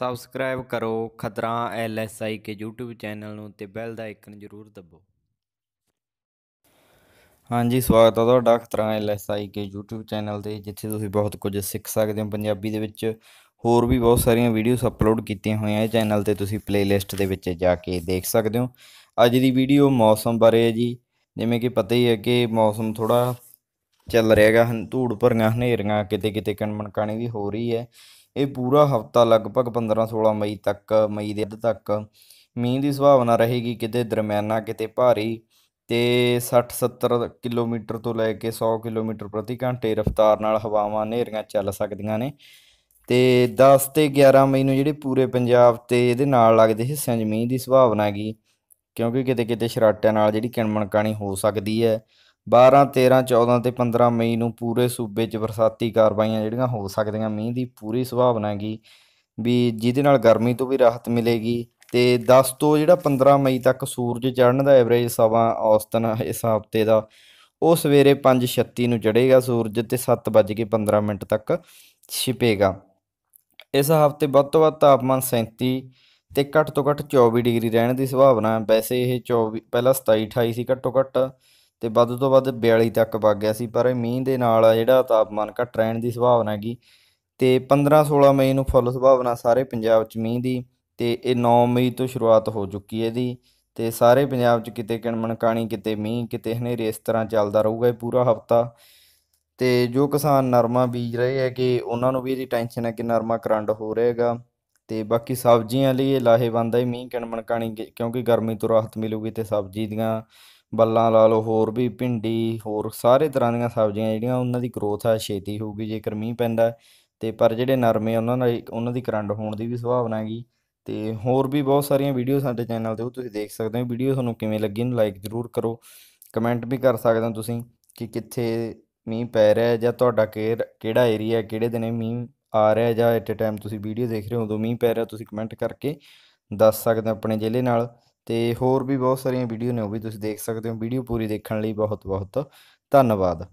subscribe ਕਰੋ ਖਤਰਾ ਐਲਐਸਆਈ ਕੇ YouTube channel ਨੂੰ ਤੇ ਬੈਲ ਦਾ ਆਈਕਨ ਜ਼ਰੂਰ ਦਬੋ ਹਾਂਜੀ ਸਵਾਗਤ ਹੈ ਤੁਹਾਡਾ ਖਤਰਾ ਐਲਐਸਆਈ ਕੇ YouTube ਚੈਨਲ ਤੇ ਜਿੱਥੇ ਤੁਸੀਂ ਬਹੁਤ ਕੁਝ ਸਿੱਖ ਸਕਦੇ ਹੋ ਪੰਜਾਬੀ ਦੇ ਵਿੱਚ ਹੋਰ ਵੀ ਬਹੁਤ ਸਾਰੀਆਂ ਵੀਡੀਓਜ਼ ਅਪਲੋਡ ਕੀਤੀਆਂ ਹੋਈਆਂ ਇਹ ਚੈਨਲ ਤੇ ਤੁਸੀਂ ਪਲੇਲਿਸਟ ਦੇ ਵਿੱਚ ਜਾ ਕੇ ਦੇਖ ਸਕਦੇ ਹੋ ਅੱਜ ਦੀ ਵੀਡੀਓ ਮੌਸਮ ਬਾਰੇ ਹੈ ਜੀ ਜਿਵੇਂ ਕਿ ਪਤਾ ਹੀ ਹੈ ਕਿ ਮੌਸਮ ਥੋੜਾ ਚੱਲ ਰਿਹਾ ਹੈਗਾ ਧੂੜ ਭਰੀਆਂ ਹਨੇਰੀਆਂ ਕਿਤੇ ਕਿਤੇ ਕਣਮਣਕਾਣੀ ਵੀ ਹੋ ਰਹੀ ਹੈ ਇਹ ਪੂਰਾ ਹਫ਼ਤਾ ਲਗਭਗ 15-16 ਮਈ ਤੱਕ ਮਈ ਦੇ ਅੱਧ ਤੱਕ ਮੀਂਹ ਦੀ ਸੰਭਾਵਨਾ ਰਹੇਗੀ ਕਿਤੇ ਦਰਮਿਆਨਾ ਕਿਤੇ ਭਾਰੀ ਤੇ 60-70 ਕਿਲੋਮੀਟਰ ਤੋਂ ਲੈ ਕੇ 100 ਕਿਲੋਮੀਟਰ ਪ੍ਰਤੀ ਘੰਟੇ ਰਫ਼ਤਾਰ ਨਾਲ ਹਵਾਵਾਂ ਨੇਰੀਆਂ ਚੱਲ ਸਕਦੀਆਂ ਨੇ ਤੇ 10 ਤੇ 11 ਮਈ ਨੂੰ ਜਿਹੜੇ ਪੂਰੇ ਪੰਜਾਬ ਤੇ ਇਹਦੇ ਨਾਲ ਲੱਗਦੇ ਹਿੱਸਿਆਂ 'ਚ ਮੀਂਹ ਦੀ ਸੰਭਾਵਨਾ ਹੈਗੀ ਕਿਉਂਕਿ ਕਿਤੇ ਕਿਤੇ ਸ਼ਰਾਟਿਆਂ ਨਾਲ ਜਿਹੜੀ ਕਿਣਮਣਕਾਣੀ ਹੋ ਸਕਦੀ ਹੈ 12 13 14 ਤੇ 15 ਮਈ ਨੂੰ ਪੂਰੇ ਸੂਬੇ 'ਚ ਬਰਸਾਤੀ ਕਾਰਵਾਈਆਂ ਜਿਹੜੀਆਂ ਹੋ ਸਕਦੀਆਂ ਮੀਂਹ ਦੀ ਪੂਰੀ ਸੰਭਾਵਨਾ ਹੈਗੀ ਵੀ ਜਿਹਦੇ ਨਾਲ ਗਰਮੀ ਤੋਂ ਵੀ ਰਾਹਤ ਮਿਲੇਗੀ ਤੇ 10 ਤੋਂ ਜਿਹੜਾ 15 ਮਈ ਤੱਕ ਸੂਰਜ ਚੜ੍ਹਨ ਦਾ ਐਵਰੇਜ ਸਵਾ ਔਸਤਨ ਇਸ ਹਫ਼ਤੇ ਦਾ ਉਹ ਸਵੇਰੇ 5:36 ਨੂੰ ਚੜ੍ਹੇਗਾ ਸੂਰਜ ਤੇ 7:15 ਮਿੰਟ ਤੱਕ ਛਿਪੇਗਾ ਇਸ ਹਫ਼ਤੇ ਵੱਧ ਤੋਂ ਵੱਧ ਤਾਪਮਾਨ 37 ਤੇ ਘੱਟ ਤੋਂ ਘੱਟ 24 ਡਿਗਰੀ ਰਹਿਣ ਦੀ ਸੰਭਾਵਨਾ ਹੈ ਵੈਸੇ ਇਹ 24 ਪਹਿਲਾਂ 27 28 ਸੀ ਘੱਟੋ ਘੱਟ ਤੇ ਵੱਧ ਤੋਂ ਵੱਧ 42 ਤੱਕ ਵਗ ਗਿਆ ਸੀ ਪਰ ਮੀਂਹ ਦੇ ਨਾਲ ਜਿਹੜਾ ਤਾਪਮਾਨ ਘਟ ਰਹਿਣ ਦੀ ਸੰਭਾਵਨਾ ਹੈਗੀ ਤੇ 15-16 ਮਈ ਨੂੰ ਫੁੱਲ ਸੰਭਾਵਨਾ ਸਾਰੇ ਪੰਜਾਬ 'ਚ ਮੀਂਹ ਦੀ ਤੇ ਇਹ 9 ਮਈ ਤੋਂ ਸ਼ੁਰੂਆਤ ਹੋ ਚੁੱਕੀ ਹੈ ਦੀ ਤੇ ਸਾਰੇ ਪੰਜਾਬ 'ਚ ਕਿਤੇ ਕਿਣਮਣਕਾਣੀ ਕਿਤੇ ਮੀਂਹ ਕਿਤੇ ਹਨੇਰੇ ਇਸ ਤਰ੍ਹਾਂ ਚੱਲਦਾ ਰਹੂਗਾ ਇਹ ਪੂਰਾ ਹਫਤਾ ਤੇ ਜੋ ਕਿਸਾਨ ਨਰਮਾ ਬੀਜ ਰਹੇ ਹੈ ਕਿ ਉਹਨਾਂ ਨੂੰ ਵੀ ਇਹਦੀ ਟੈਨਸ਼ਨ ਹੈ ਕਿ ਨਰਮਾ ਕਰੰਟ ਹੋ ਰਹੇਗਾ ਤੇ ਬਾਕੀ ਸਬਜ਼ੀਆਂ ਲਈ ਇਹ ਲਾਹੇਵੰਦ ਹੈ ਮੀਂਹ ਕਿਣਮਣਕਾਣੀ ਕਿਉਂਕਿ ਗਰਮੀ ਤੋਂ ਰਾਹਤ ਮਿਲੂਗੀ ਤੇ ਸਬਜ਼ੀ ਦੀਆਂ ਬੱਲਾਂ ਲਾ ਲਓ ਹੋਰ ਵੀ ਭਿੰਡੀ ਹੋਰ ਸਾਰੇ ਤਰ੍ਹਾਂ ਦੀਆਂ ਸਬਜ਼ੀਆਂ ਜਿਹੜੀਆਂ ਉਹਨਾਂ ਦੀ ਗਰੋਥ ਆ ਛੇਤੀ ਹੋਊਗੀ ਜੇਕਰ ਮੀਂਹ ਪੈਂਦਾ ਤੇ ਪਰ ਜਿਹੜੇ ਨਰਮੇ ਉਹਨਾਂ ਨਾਲ ਉਹਨਾਂ ਦੀ ਕਰੰਟ ਹੋਣ ਦੀ ਵੀ ਸੰਭਾਵਨਾ ਹੈਗੀ ਤੇ ਹੋਰ ਵੀ ਬਹੁਤ ਸਾਰੀਆਂ ਵੀਡੀਓ ਸਾਡੇ ਚੈਨਲ ਤੇ ਉਹ ਤੁਸੀਂ ਦੇਖ ਸਕਦੇ ਹੋ ਵੀਡੀਓ ਤੁਹਾਨੂੰ ਕਿਵੇਂ ਲੱਗੀ ਨੂੰ ਲਾਈਕ ਜ਼ਰੂਰ ਕਰੋ ਕਮੈਂਟ ਵੀ ਕਰ ਸਕਦੇ ਹੋ ਤੁਸੀਂ ਕਿ ਕਿੱਥੇ ਮੀਂਹ ਪੈ ਰਿਹਾ ਜਾਂ ਤੁਹਾਡਾ ਕਿਹੜਾ ਏਰੀਆ ਕਿਹੜੇ ਦਿਨੇ ਮੀਂਹ ਆ ਰਿਹਾ ਜਾਂ ਐਟ ਟਾਈਮ ਤੁਸੀਂ ਵੀਡੀਓ ਦੇਖ ਰਹੇ ਹੋ ਉਦੋਂ ਮੀਂਹ ਪੈ ਰਿਹਾ ਤੁਸੀਂ ਕਮੈਂਟ ਕਰਕੇ ਦੱਸ ਸਕਦੇ ਹੋ ਆਪਣੇ ਜ਼ਿਲ੍ਹੇ ਨਾਲ ਤੇ ਹੋਰ ਵੀ ਬਹੁਤ ਸਾਰੀਆਂ ਵੀਡੀਓ ਨੇ ਉਹ ਵੀ ਤੁਸੀਂ ਦੇਖ ਸਕਦੇ ਹੋ ਵੀਡੀਓ ਪੂਰੀ ਦੇਖਣ ਲਈ ਬਹੁਤ ਬਹੁਤ ਧੰਨਵਾਦ